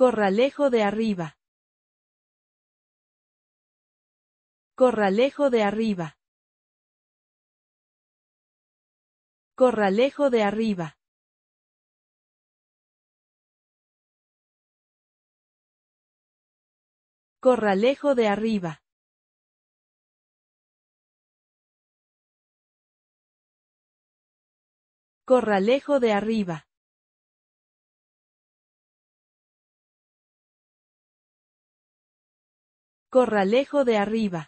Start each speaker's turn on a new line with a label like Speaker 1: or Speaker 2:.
Speaker 1: Corralejo de arriba. Corralejo de arriba. Corralejo de arriba. Corralejo de arriba. Corralejo de arriba. Corralejo de Arriba.